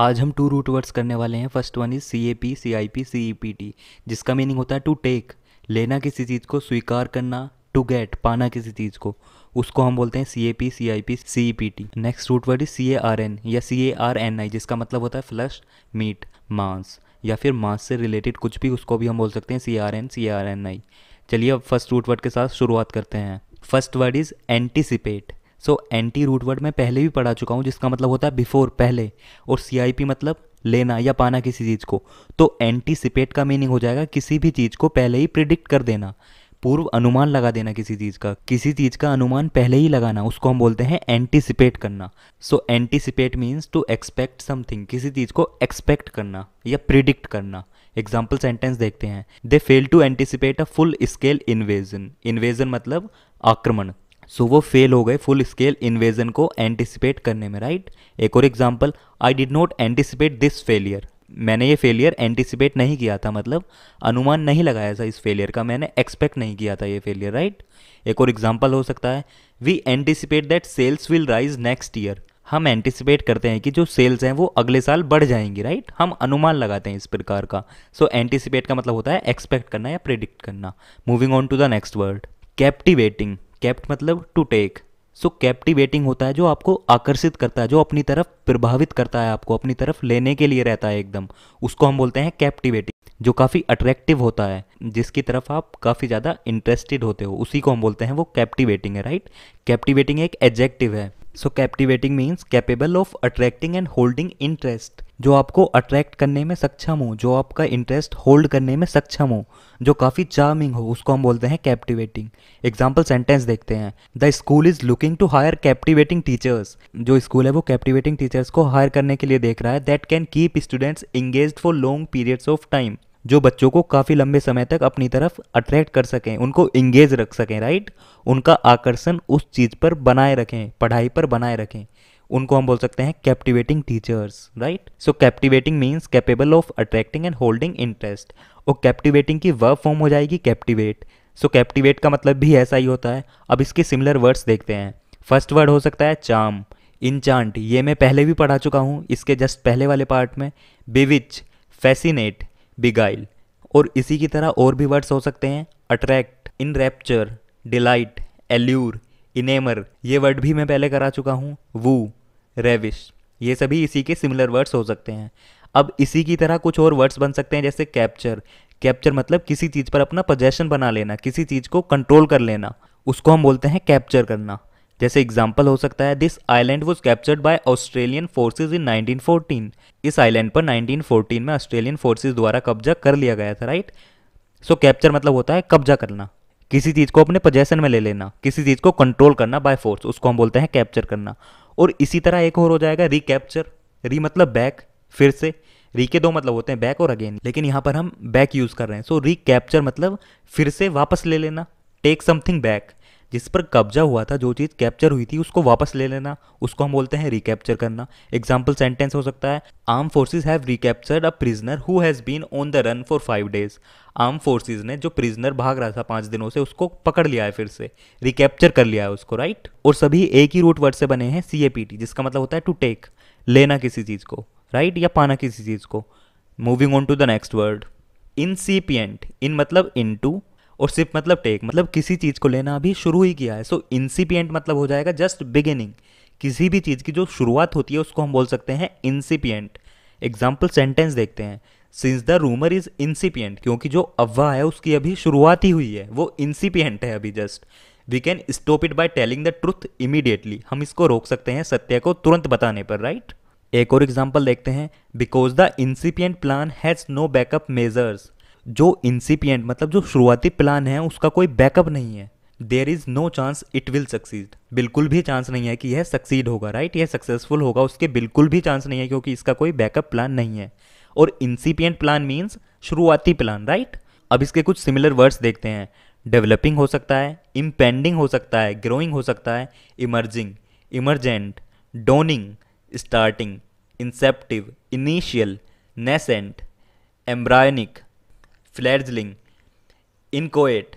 आज हम to root words करने वाले हैं first one is C A P C I P C E P T जिसका मीनिंग होता है टू टेक लेना किसी चीज़ को स्वीकार करना टू गेट पाना किसी चीज़ को उसको हम बोलते हैं C A P C I P C E P T next root word is C A R N या सी ए आर एन आई जिसका मतलब होता है फ्लश मीट मांस या फिर मांस से रिलेटेड कुछ भी उसको भी हम बोल सकते हैं C R N C R N I चलिए अब फर्स्ट रूट वर्ड के साथ शुरुआत करते हैं first word is anticipate so anti root word मैं पहले भी पढ़ा चुका हूँ जिसका मतलब होता है बिफोर पहले और सी मतलब लेना या पाना किसी चीज़ को तो एंटीसिपेट का मीनिंग हो जाएगा किसी भी चीज़ को पहले ही प्रिडिक्ट कर देना पूर्व अनुमान लगा देना किसी चीज़ का किसी चीज़ का अनुमान पहले ही लगाना उसको हम बोलते हैं एंटीसिपेट करना so anticipate means to expect something किसी चीज़ को एक्सपेक्ट करना या प्रिडिक्ट करना एग्जाम्पल सेंटेंस देखते हैं they fail to anticipate a full scale invasion invasion मतलब आक्रमण सो वो फेल हो गए फुल स्केल इन्वेजन को एंटिसिपेट करने में राइट एक और example I did not anticipate this failure मैंने ये फेलियर एंटिसिपेट नहीं किया था मतलब अनुमान नहीं लगाया था इस फेलियर का मैंने एक्सपेक्ट नहीं किया था ये फेलियर राइट एक और एग्जाम्पल हो सकता है we anticipate that sales will rise next year हम एंटिसिपेट करते हैं कि जो सेल्स हैं वो अगले साल बढ़ जाएंगी राइट हम अनुमान लगाते हैं इस प्रकार का सो so, एंटिसिपेट का मतलब होता है एक्सपेक्ट करना या प्रिडिक्ट करना moving on to the next word captivating capt मतलब टू टेक सो कैप्टिवेटिंग होता है जो आपको आकर्षित करता है जो अपनी तरफ प्रभावित करता है आपको अपनी तरफ लेने के लिए रहता है एकदम उसको हम बोलते हैं कैप्टिवेटिंग जो काफ़ी अट्रैक्टिव होता है जिसकी तरफ आप काफ़ी ज़्यादा इंटरेस्टेड होते हो उसी को हम बोलते हैं वो कैप्टिवेटिंग है राइट कैप्टिवेटिंग एक एडजेक्टिव है so captivating means capable of attracting and holding interest जो आपको अट्रैक्ट करने में सक्षम हो जो आपका इंटरेस्ट होल्ड करने में सक्षम हो जो काफ़ी चार्मिंग हो उसको हम बोलते हैं कैप्टिवेटिंग एग्जाम्पल सेंटेंस देखते हैं the school is looking to hire captivating teachers जो स्कूल है वो कैप्टिवेटिंग टीचर्स को हायर करने के लिए देख रहा है that can keep students engage for long periods of time जो बच्चों को काफ़ी लंबे समय तक अपनी तरफ अट्रैक्ट कर सकें उनको इंगेज रख सकें राइट उनका आकर्षण उस चीज़ पर बनाए रखें पढ़ाई पर बनाए रखें उनको हम बोल सकते हैं captivating teachers right so captivating means capable of attracting and holding interest और कैप्टिवेटिंग की वर्ब फॉर्म हो जाएगी कैप्टिवेट सो कैप्टिवेट का मतलब भी ऐसा ही होता है अब इसके सिमिलर वर्ड्स देखते हैं फर्स्ट वर्ड हो सकता है चाम इंचांट ये मैं पहले भी पढ़ा चुका हूँ इसके जस्ट पहले वाले पार्ट में बिविच फैसिनेट बिगाइल और इसी की तरह और भी वर्ड्स हो सकते हैं attract enrapture delight allure enamour ये वर्ड भी मैं पहले करा चुका हूँ वू रेविश ये सभी इसी के सिमिलर वर्ड्स हो सकते हैं अब इसी की तरह कुछ और वर्ड्स बन सकते हैं जैसे कैप्चर कैप्चर मतलब किसी चीज़ पर अपना पोजेशन बना लेना किसी चीज़ को कंट्रोल कर लेना उसको हम बोलते हैं कैप्चर करना जैसे एग्जाम्पल हो सकता है this island was captured by Australian forces in 1914 इस आइलैंड पर 1914 में ऑस्ट्रेलियन फोर्सेज द्वारा कब्जा कर लिया गया था राइट सो कैप्चर मतलब होता है कब्जा करना किसी चीज़ को अपने पोजेशन में ले लेना किसी चीज़ को कंट्रोल करना बाय फोर्स उसको हम बोलते हैं कैप्चर करना और इसी तरह एक और हो जाएगा रिकैप्चर री मतलब बैक फिर से री के दो मतलब होते हैं बैक और अगेन लेकिन यहाँ पर हम बैक यूज़ कर रहे हैं सो रिकैप्चर मतलब फिर से वापस ले लेना टेक समथिंग बैक जिस पर कब्जा हुआ था जो चीज़ कैप्चर हुई थी उसको वापस ले लेना उसको हम बोलते हैं रिकैप्चर करना एग्जाम्पल सेंटेंस हो सकता है arm forces have recaptured a prisoner who has been on the run for five days arm forces ने जो प्रिजनर भाग रहा था पाँच दिनों से उसको पकड़ लिया है फिर से रिकैप्चर कर लिया है उसको राइट और सभी एक ही रूट वर्ड से बने हैं सी ए पी टी जिसका मतलब होता है टू टेक लेना किसी चीज़ को राइट या पाना किसी चीज़ को moving on to the next word in C in मतलब इन टू और सिर्फ मतलब टेक मतलब किसी चीज़ को लेना अभी शुरू ही किया है सो इंसिपियंट मतलब हो जाएगा जस्ट बिगिनिंग किसी भी चीज़ की जो शुरुआत होती है उसको हम बोल सकते हैं इंसिपियंट एग्जाम्पल सेंटेंस देखते हैं since the rumour is incipient क्योंकि जो अफवाह है उसकी अभी शुरुआत ही हुई है वो इंसिपियंट है अभी just we can stop it by telling the truth immediately हम इसको रोक सकते हैं सत्य को तुरंत बताने पर राइट right? एक और एग्जाम्पल देखते हैं because the incipient plan has no backup measures जो इंसिपियंट मतलब जो शुरुआती प्लान है उसका कोई बैकअप नहीं है there is no chance it will succeed बिल्कुल भी चांस नहीं है कि यह सक्सीड होगा राइट right? यह सक्सेसफुल होगा उसके बिल्कुल भी चांस नहीं है क्योंकि इसका कोई बैकअप प्लान नहीं है और इंसिपियंट प्लान मीन्स शुरुआती प्लान राइट अब इसके कुछ सिमिलर वर्ड्स देखते हैं डेवलपिंग हो सकता है इम्पेंडिंग हो सकता है ग्रोइंग हो सकता है emerging emergent dawning starting inceptive initial nascent embryonic fledgling inchoate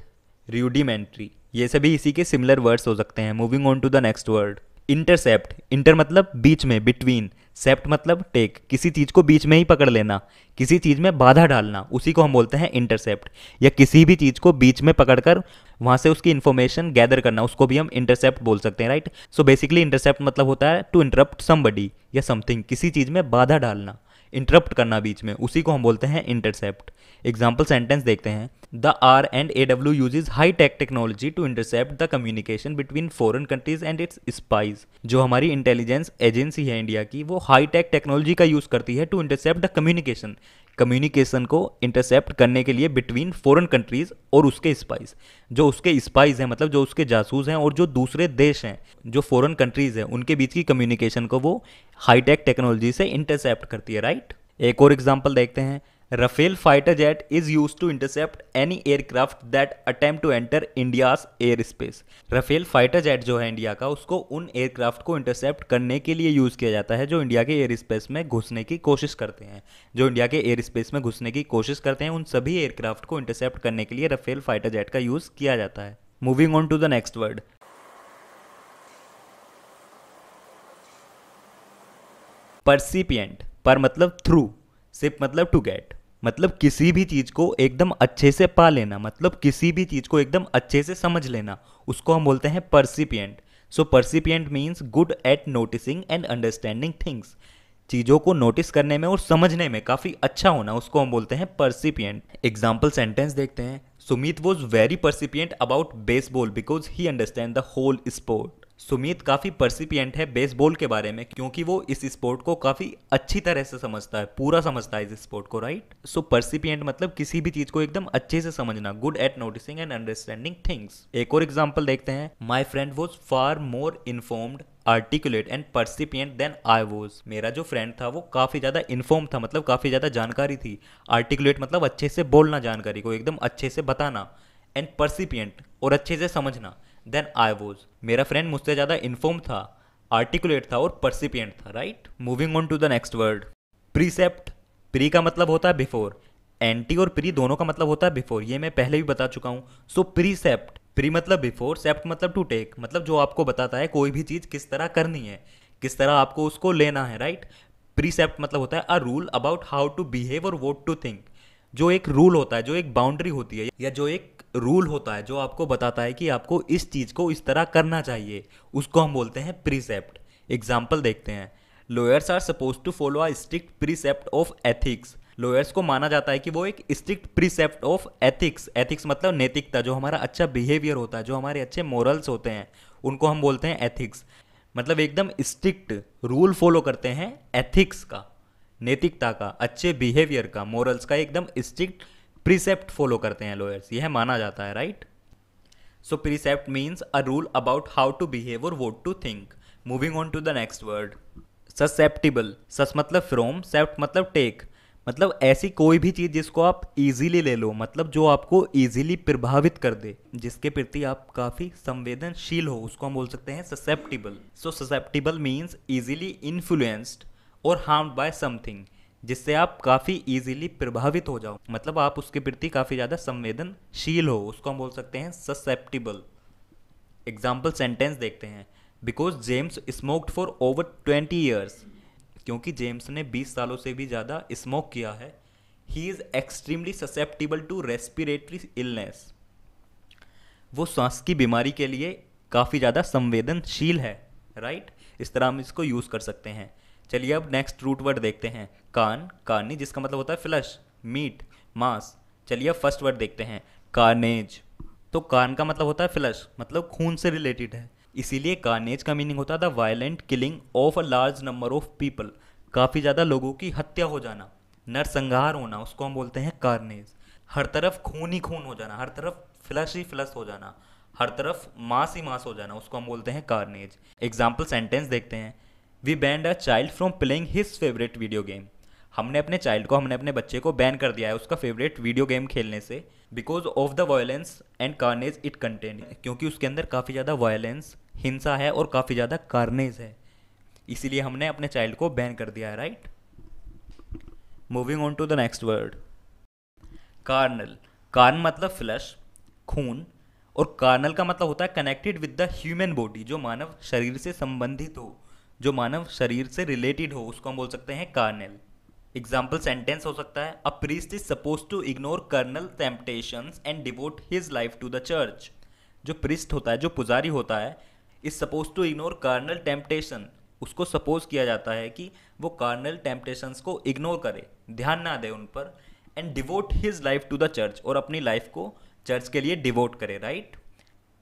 rudimentary ये सभी इसी के सिमिलर वर्ड्स हो सकते हैं moving on to the next word intercept inter मतलब बीच में बिटवीन सेप्ट मतलब टेक किसी चीज़ को बीच में ही पकड़ लेना किसी चीज़ में बाधा डालना उसी को हम बोलते हैं इंटरसेप्ट या किसी भी चीज़ को बीच में पकड़कर वहाँ से उसकी इन्फॉर्मेशन गैदर करना उसको भी हम इंटरसेप्ट बोल सकते हैं राइट सो बेसिकली इंटरसेप्ट मतलब होता है टू इंटरप्ट समबडी या समथिंग किसी चीज़ में बाधा डालना इंटरप्ट करना बीच में उसी को हम बोलते हैं इंटरसेप्ट एग्जाम्पल सेंटेंस देखते हैं the R and A W is high tech technology to intercept the communication between foreign countries and its spies जो हमारी इंटेलिजेंस एजेंसी है इंडिया की वो हाई टेक टेक्नोलॉजी का यूज़ करती है to intercept the communication communication को intercept करने के लिए बिटवीन फॉरेन कंट्रीज़ और उसके स्पाइस जो उसके स्पाइस हैं मतलब जो उसके जासूस हैं और जो दूसरे देश हैं जो फॉरेन कंट्रीज़ हैं उनके बीच की कम्युनिकेशन को वो हाईटेक टेक्नोलॉजी से इंटरसेप्ट करती है राइट एक और एग्जाम्पल देखते हैं Rafale fighter jet is use to intercept any aircraft that that to enter India airspace Rafale fighter jet जो है इंडिया का उसको उन एयरक्राफ्ट को इंटरसेप्ट करने के लिए यूज़ किया जाता है जो इंडिया के एयर स्पेस में घुसने की कोशिश करते हैं जो इंडिया के एयर स्पेस में घुसने की कोशिश करते हैं उन सभी एयरक्राफ्ट को इंटरसेप्ट करने के लिए रफेल फाइटर जेट का यूज़ किया जाता है moving on to the next word percipient per मतलब थ्रू सिप मतलब टू गेट मतलब किसी भी चीज़ को एकदम अच्छे से पा लेना मतलब किसी भी चीज़ को एकदम अच्छे से समझ लेना उसको हम बोलते हैं percipient so percipient means good at noticing and understanding things चीज़ों को नोटिस करने में और समझने में काफ़ी अच्छा होना उसको हम बोलते हैं परसिपियंट एग्जाम्पल सेंटेंस देखते हैं Sumit was very percipient about baseball because he understand the whole sport Sumit काफ़ी परसिपियंट है बेसबॉल के बारे में क्योंकि वो इस स्पोर्ट को काफ़ी अच्छी तरह से समझता है पूरा समझता है इस स्पोर्ट को राइट सो परसिपियंट मतलब किसी भी चीज़ को एकदम अच्छे से समझना good at noticing and understanding things एक और एग्जाम्पल देखते हैं my friend was far more informed articulate and percipient than I was मेरा जो फ्रेंड था वो काफ़ी ज़्यादा इन्फॉर्म था मतलब काफ़ी ज़्यादा जानकारी थी आर्टिकुलेट मतलब अच्छे से बोलना जानकारी को एकदम अच्छे से बताना एंड परसिपियंट और अच्छे से समझना देन आई वॉज मेरा फ्रेंड मुझसे ज़्यादा इन्फॉर्म था आर्टिकुलेट था और परसिपियंट था right moving on to the next word precept pre का मतलब होता है बिफोर एंटी और प्री दोनों का मतलब होता है बिफोर ये मैं पहले भी बता चुका हूँ सो प्रीसेप्ट प्री मतलब बिफोर सेप्ट मतलब टू टेक मतलब जो आपको बताता है कोई भी चीज़ किस तरह करनी है किस तरह आपको उसको लेना है राइट प्रीसेप्ट मतलब होता है a rule about how to behave और वोट टू थिंक जो एक रूल होता है जो एक बाउंड्री होती है या जो एक रूल होता है जो आपको बताता है कि आपको इस चीज़ को इस तरह करना चाहिए उसको हम बोलते हैं प्रीसेप्ट एग्जाम्पल देखते हैं lawyers are suppose to follow a strict precept of ethics लॉयर्स को माना जाता है कि वो एक strict precept of ethics ethics मतलब नैतिकता जो हमारा अच्छा बिहेवियर होता है जो हमारे अच्छे मॉरल्स होते हैं उनको हम बोलते हैं एथिक्स मतलब एकदम स्ट्रिक्ट रूल फॉलो करते हैं एथिक्स का नैतिकता का अच्छे बिहेवियर का मॉरल्स का एकदम स्ट्रिक्ट प्रिसेप्ट फॉलो करते हैं लॉयर्स यह माना जाता है right so precept means a rule about how to behave और what to think moving on to the next word susceptible sus मतलब फ्रोम सेप्ट मतलब टेक मतलब ऐसी कोई भी चीज़ जिसको आप इजीली ले लो मतलब जो आपको इजीली प्रभावित कर दे जिसके प्रति आप काफ़ी संवेदनशील हो उसको हम बोल सकते हैं susceptible so susceptible means easily influenced और हार्म बाय समथिंग जिससे आप काफ़ी इजीली प्रभावित हो जाओ मतलब आप उसके प्रति काफ़ी ज़्यादा संवेदनशील हो उसको हम बोल सकते हैं ससेप्टिबल एग्जाम्पल सेंटेंस देखते हैं because James smoked for over twenty years क्योंकि जेम्स ने बीस सालों से भी ज़्यादा स्मोक किया है he is extremely susceptible to respiratory illness वो सांस की बीमारी के लिए काफ़ी ज़्यादा संवेदनशील है राइट इस तरह हम इसको यूज़ कर सकते हैं चलिए अब नेक्स्ट रूट वर्ड देखते हैं कान कानी जिसका मतलब होता है फ्लश मीट मांस चलिए अब फर्स्ट वर्ड देखते हैं कार्नेज तो कान का मतलब होता है फ्लश मतलब खून से रिलेटेड है इसीलिए कार्नेज का मीनिंग होता है the violent killing of a large number of people काफ़ी ज़्यादा लोगों की हत्या हो जाना नरसंहार होना उसको हम बोलते हैं कार्नेज हर तरफ खून ही खून हो जाना हर तरफ फ्लश ही फ्लश हो जाना हर तरफ मांस ही मांस हो जाना उसको हम बोलते हैं कार्नेज एग्जाम्पल सेंटेंस देखते हैं we banned a child from playing his favourite video game हमने अपने चाइल्ड को हमने अपने बच्चे को बैन कर दिया है उसका फेवरेट वीडियो गेम खेलने से because of the violence and carnage it contain क्योंकि उसके अंदर काफ़ी ज़्यादा वायलेंस हिंसा है और काफ़ी ज़्यादा कार्नेज है इसीलिए हमने अपने चाइल्ड को बैन कर दिया है right moving on to the next word carnal carn मतलब फ्लश खून और कार्नल का मतलब होता है connected with the human body जो मानव शरीर से संबंधित हो जो मानव शरीर से रिलेटेड हो उसको हम बोल सकते हैं कार्नल एग्जाम्पल सेंटेंस हो सकता है a priest is suppose to ignore carnal temptation and devote his life to the church जो प्रिस्ट होता है जो पुजारी होता है is suppose to ignore carnal temptation उसको सपोज किया जाता है कि वो कार्नल टेम्पटेशंस को इग्नोर करे ध्यान ना दे उन पर and devote his life to the church और अपनी लाइफ को चर्च के लिए डिवोट करे राइट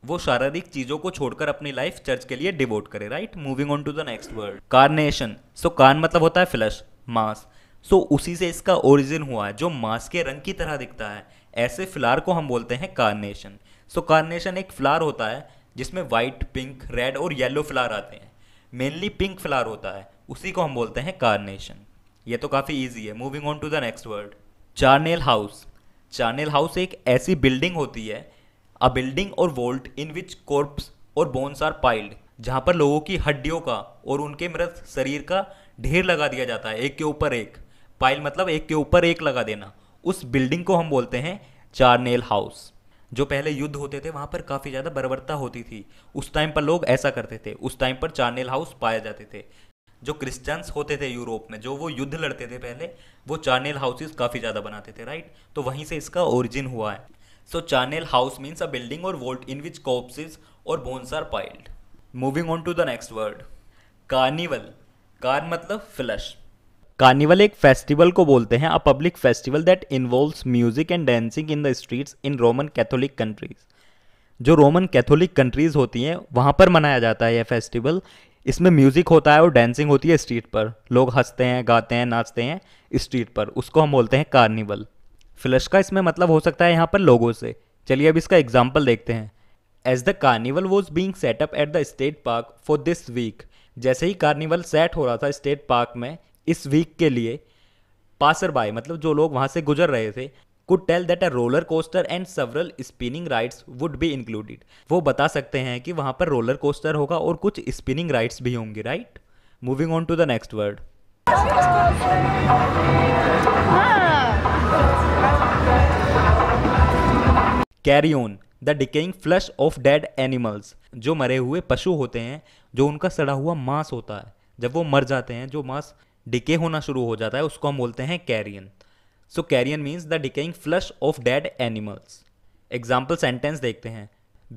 वो शारीरिक चीजों को छोड़कर अपनी लाइफ चर्च के लिए डिवोट करे right moving on to the next word carnation so carn मतलब होता है फ्लश मास सो so, उसी से इसका ओरिजिन हुआ है जो मास के रंग की तरह दिखता है ऐसे फ्लार को हम बोलते हैं कार्नेशन सो so, कार्नेशन एक फ्लार होता है जिसमें वाइट पिंक रेड और येलो फ्लार आते हैं मेनली पिंक फ्लार होता है उसी को हम बोलते हैं कार्नेशन ये तो काफ़ी ईजी है moving on to the next word charnel house charnel house एक ऐसी बिल्डिंग होती है अ बिल्डिंग और वोल्ट इन विच कॉर्प्स और बोन्स आर पाइल्ड जहाँ पर लोगों की हड्डियों का और उनके मृत शरीर का ढेर लगा दिया जाता है एक के ऊपर एक पाइल मतलब एक के ऊपर एक लगा देना उस बिल्डिंग को हम बोलते हैं चारनेल हाउस जो पहले युद्ध होते थे वहाँ पर काफ़ी ज़्यादा बर्बरता होती थी उस टाइम पर लोग ऐसा करते थे उस टाइम पर चारनेल हाउस पाए जाते थे जो क्रिश्चियंस होते थे यूरोप में जो वो युद्ध लड़ते थे पहले वो चारनेल हाउसेज काफ़ी ज़्यादा बनाते थे राइट तो वहीं से इसका ओरिजिन हुआ है so charnel house means a building और वोल्ट इन विच कॉप्सिस और bones are piled moving on to the next word carnival car मतलब फ्लश कार्निवल एक फेस्टिवल को बोलते हैं a public festival that involve music and dancing in the streets in Roman Catholic countries जो Roman Catholic countries होती हैं वहाँ पर मनाया जाता है यह फेस्टिवल इसमें म्यूजिक होता है और डांसिंग होती है स्ट्रीट पर लोग हंसते हैं गाते हैं नाचते हैं स्ट्रीट पर उसको हम बोलते हैं कार्निवल फ्लश का इसमें मतलब हो सकता है यहाँ पर लोगों से चलिए अब इसका एग्जाम्पल देखते हैं as the carnival was being set up at the state park for this week जैसे ही कार्निवल सेट हो रहा था स्टेट पार्क में इस वीक के लिए पासर बाय मतलब जो लोग वहाँ से गुजर रहे थे could tell that a roller coaster and several spinning rides would be included वो बता सकते हैं कि वहाँ पर रोलर कोस्टर होगा और कुछ स्पिनिंग राइड्स भी होंगी right moving on to the next word carrion the decaying flesh of dead animals जो मरे हुए पशु होते हैं जो उनका सड़ा हुआ मांस होता है जब वो मर जाते हैं जो मांस डिके होना शुरू हो जाता है उसको हम बोलते हैं carrion so carrion means the decaying flesh of dead animals example sentence देखते हैं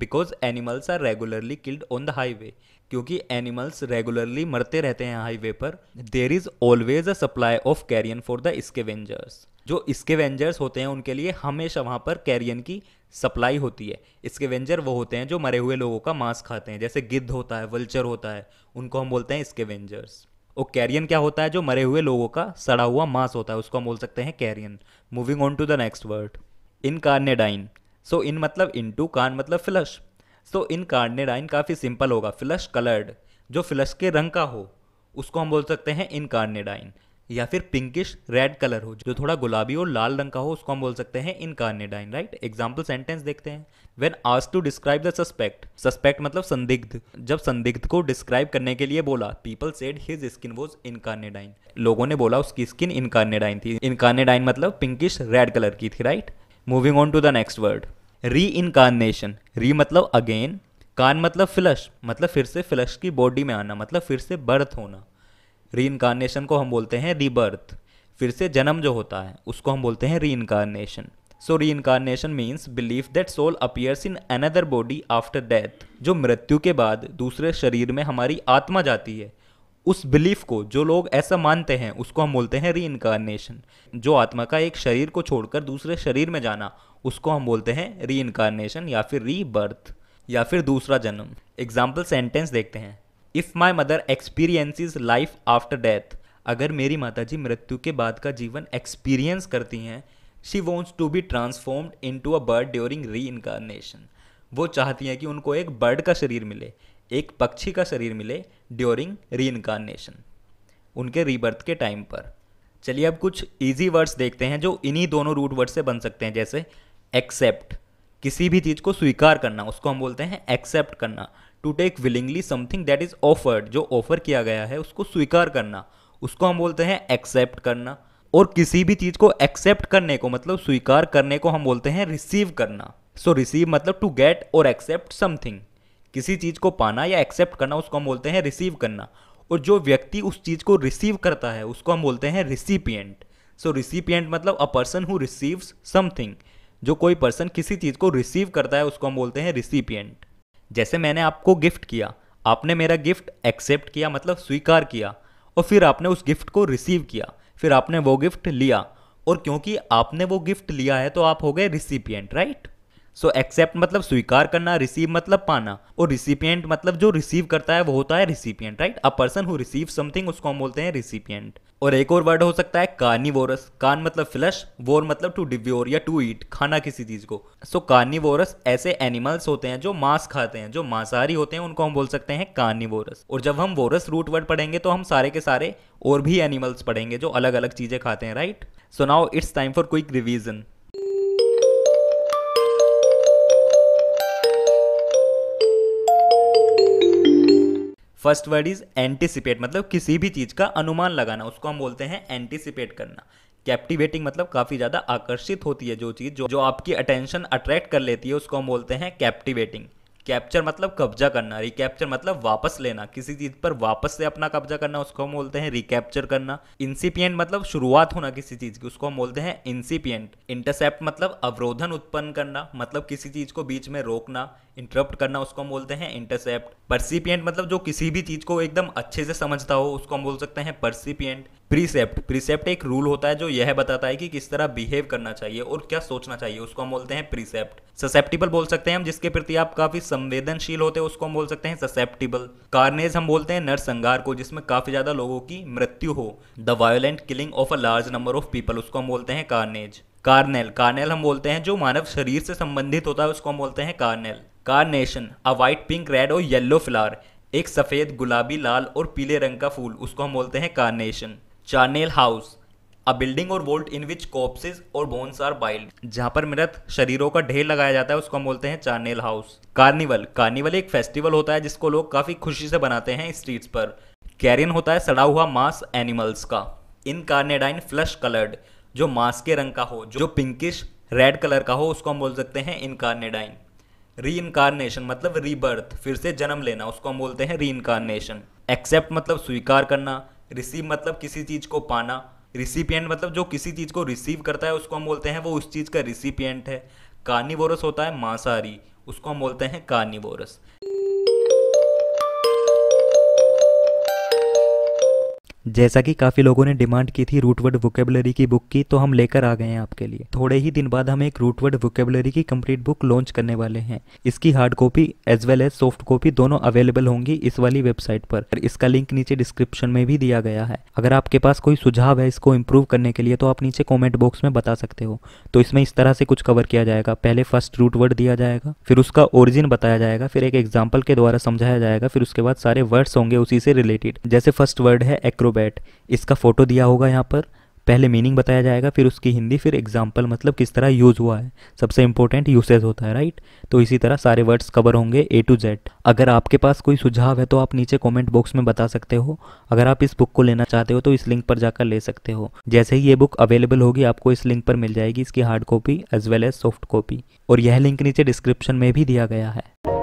because animals are regularly killed on the highway क्योंकि एनिमल्स रेगुलरली मरते रहते हैं हाईवे पर there is always a supply of carrion for the scavengers जो इसके वेंजर्स होते हैं उनके लिए हमेशा वहाँ पर कैरियन की सप्लाई होती है इसके वेंजर वो होते हैं जो मरे हुए लोगों का मांस खाते हैं जैसे गिद्ध होता है वल्चर होता है उनको हम बोलते हैं इसके वेंजर्स और कैरियन क्या होता है जो मरे हुए लोगों का सड़ा हुआ मांस होता है उसको हम बोल सकते हैं carrion moving on to the next word incarnadine so in मतलब इन टू कार्न मतलब फ्लश सो इन कार्नेडाइन काफ़ी सिंपल होगा फ्लश कलर्ड जो फ्लश के रंग का हो उसको हम बोल सकते हैं इन कार्नेडाइन या फिर पिंकिश रेड कलर हो जो थोड़ा गुलाबी और लाल रंग का हो उसको हम बोल सकते हैं इनकार्नेडाइन राइट एग्जाम्पल सेंटेंस देखते हैं वेन आज to describe the suspect suspect मतलब संदिग्ध जब संदिग्ध को डिस्क्राइब करने के लिए बोला people said his skin was incarnadine लोगों ने बोला उसकी स्किन इनकार्नेडाइन थी इनकार्नेडाइन मतलब पिंकिश रेड कलर की थी right moving on to the next word reincarnation re मतलब अगेन कान मतलब फ्लश मतलब फिर से फ्लश की बॉडी में आना मतलब फिर से बर्थ होना री को हम बोलते हैं रीबर्थ फिर से जन्म जो होता है उसको हम बोलते हैं री reincarnation so reincarnation means believe that soul appears in another body after death जो मृत्यु के बाद दूसरे शरीर में हमारी आत्मा जाती है उस बिलीफ को जो लोग ऐसा मानते हैं उसको हम बोलते हैं री इनकारनेशन जो आत्मा का एक शरीर को छोड़कर दूसरे शरीर में जाना उसको हम बोलते हैं री इनकारनेशन या फिर री बर्थ या फिर दूसरा जन्म एग्जाम्पल सेंटेंस देखते हैं if my mother experiences life after death अगर मेरी माता जी मृत्यु के बाद का जीवन एक्सपीरियंस करती हैं she wants to be transformed into a bird during reincarnation वो चाहती हैं कि उनको एक बर्ड का शरीर मिले एक पक्षी का शरीर मिले ड्यूरिंग री इनकारनेशन उनके रीबर्थ के टाइम पर चलिए अब कुछ ईजी वर्ड्स देखते हैं जो इन्हीं दोनों रूट वर्ड से बन सकते हैं जैसे एक्सेप्ट किसी भी चीज़ को स्वीकार करना उसको हम बोलते हैं एक्सेप्ट करना to take willingly something that is offered जो ऑफर किया गया है उसको स्वीकार करना उसको हम बोलते हैं एक्सेप्ट करना और किसी भी चीज़ को एक्सेप्ट करने को मतलब स्वीकार करने को हम बोलते हैं रिसीव करना सो so, रिसीव मतलब टू गेट और एक्सेप्ट समथिंग किसी चीज़ को पाना या एक्सेप्ट करना उसको हम बोलते हैं रिसीव करना और जो व्यक्ति उस चीज़ को रिसीव करता है उसको हम बोलते हैं रिसिपियंट सो रिसिपियंट मतलब a person who receives something जो कोई पर्सन किसी चीज़ को रिसीव करता है उसको हम बोलते हैं रिसिपियंट जैसे मैंने आपको गिफ्ट किया आपने मेरा गिफ्ट एक्सेप्ट किया मतलब स्वीकार किया और फिर आपने उस गिफ्ट को रिसीव किया फिर आपने वो गिफ्ट लिया और क्योंकि आपने वो गिफ्ट लिया है तो आप हो गए रिसिपियंट राइट सो एक्सेप्ट मतलब स्वीकार करना रिसीव मतलब पाना और रिसिपियंट मतलब जो रिसीव करता है वो होता है recipient right a person who receive something उसको हम बोलते हैं रिसिपियंट और एक और वर्ड हो सकता है कार्निवोरस कान मतलब फ्लश वोर मतलब टू डिव्योर या टू ईट खाना किसी चीज को सो so, कार्निवोरस ऐसे एनिमल्स होते हैं जो मांस खाते हैं जो मांसाहारी होते हैं उनको हम बोल सकते हैं कार्निवोरस और जब हम वोरस रूट वर्ड पढ़ेंगे तो हम सारे के सारे और भी एनिमल्स पढ़ेंगे जो अलग अलग चीजें खाते हैं right so now it's time for quick revision first word is anticipate मतलब किसी भी चीज़ का अनुमान लगाना उसको हम बोलते हैं एंटिसिपेट करना कैप्टिवेटिंग मतलब काफ़ी ज़्यादा आकर्षित होती है जो चीज़ जो, जो आपकी अटेंशन अट्रैक्ट कर लेती है उसको हम बोलते हैं कैप्टिवेटिंग कैप्चर मतलब कब्जा करना रिकैप्चर मतलब वापस लेना किसी चीज़ पर वापस से अपना कब्जा करना उसको हम बोलते हैं रिकैप्चर करना इंसिपियंट मतलब शुरुआत होना किसी चीज़ की उसको हम बोलते हैं इंसिपियंट इंटरसेप्ट मतलब अवरोधन उत्पन्न करना मतलब किसी चीज़ को बीच में रोकना इंटरप्ट करना उसको हम बोलते हैं इंटरसेप्ट परसिपियंट मतलब जो किसी भी चीज़ को एकदम अच्छे से समझता हो उसको हम बोल सकते हैं परसिपियंट प्रीसेप्ट प्रीसेप्ट एक रूल होता है जो यह बताता है कि किस तरह बिहेव करना चाहिए और क्या सोचना चाहिए उसको हम बोलते हैं प्रीसेप्ट ससेप्टिबल बोल सकते हैं हम जिसके प्रति आप काफी संवेदनशील होते हैं उसको हम बोल सकते हैं ससेप्टिबल कार्नेज हम बोलते हैं नरसंगार को जिसमें काफी ज्यादा लोगों की मृत्यु हो the violent killing of a large number of people उसको हम बोलते हैं कार्नेज कार्नेल कार्नेल हम बोलते हैं जो मानव शरीर से संबंधित होता है उसको हम बोलते हैं carnal carnation a white pink red और येलो फ्लावर एक सफ़ेद गुलाबी लाल और पीले रंग का फूल उसको हम बोलते हैं carnation charnel house a building और वोल्ट इन विच कॉप्सिस और बोन्स आर बाइल्ड जहाँ पर मृत शरीरों का ढेर लगाया जाता है उसको हम बोलते हैं चार्नेल हाउस कार्निवल कार्निवल एक फेस्टिवल होता है जिसको लोग काफ़ी खुशी से बनाते हैं स्ट्रीट्स पर कैरियन होता है सड़ा हुआ मांस एनिमल्स का इन कार्नेडाइन फ्लश कलर्ड जो मांस के रंग का हो जो पिंकिश रेड कलर का हो उसको हम बोल सकते हैं इन कार्नेडाइन री इनकारनेशन मतलब रीबर्थ फिर से जन्म लेना उसको हम बोलते हैं री इनकारनेशन एक्सेप्ट मतलब स्वीकार करना रिसीव मतलब किसी चीज़ को पाना रिसिपियंट मतलब जो किसी चीज़ को रिसीव करता है उसको हम बोलते हैं वो उस चीज़ का रिसिपियंट है कार्निवोरस होता है मांसाहारी उसको हम बोलते हैं कार्निवोरस जैसा कि काफ़ी लोगों ने डिमांड की थी रूटवर्ड वोकेबलरी की बुक की तो हम लेकर आ गए हैं आपके लिए थोड़े ही दिन बाद हम एक रूटवर्ड वोकेबलरी की कंप्लीट बुक लॉन्च करने वाले हैं इसकी hard copy as well as soft copy दोनों अवेलेबल होंगी इस वाली वेबसाइट पर इसका लिंक नीचे डिस्क्रिप्शन में भी दिया गया है अगर आपके पास कोई सुझाव है इसको इम्प्रूव करने के लिए तो आप नीचे कॉमेंट बॉक्स में बता सकते हो तो इसमें इस तरह से कुछ कवर किया जाएगा पहले फर्स्ट रूटवर्ड दिया जाएगा फिर उसका ओरिजिन बताया जाएगा फिर एक एग्जाम्पल के द्वारा समझाया जाएगा फिर उसके बाद सारे वर्ड्स होंगे उसी से रिलेटेड जैसे फर्स्ट वर्ड है एक्रो बैट इसका फ़ोटो दिया होगा यहाँ पर पहले मीनिंग बताया जाएगा फिर उसकी हिंदी फिर एग्जाम्पल मतलब किस तरह यूज़ हुआ है सबसे इंपॉर्टेंट यूसेज होता है राइट तो इसी तरह सारे वर्ड्स कवर होंगे ए टू जेड अगर आपके पास कोई सुझाव है तो आप नीचे कमेंट बॉक्स में बता सकते हो अगर आप इस बुक को लेना चाहते हो तो इस लिंक पर जाकर ले सकते हो जैसे ही ये बुक अवेलेबल होगी आपको इस लिंक पर मिल जाएगी इसकी hard copy as well as soft copy और यह लिंक नीचे डिस्क्रिप्शन में भी दिया गया है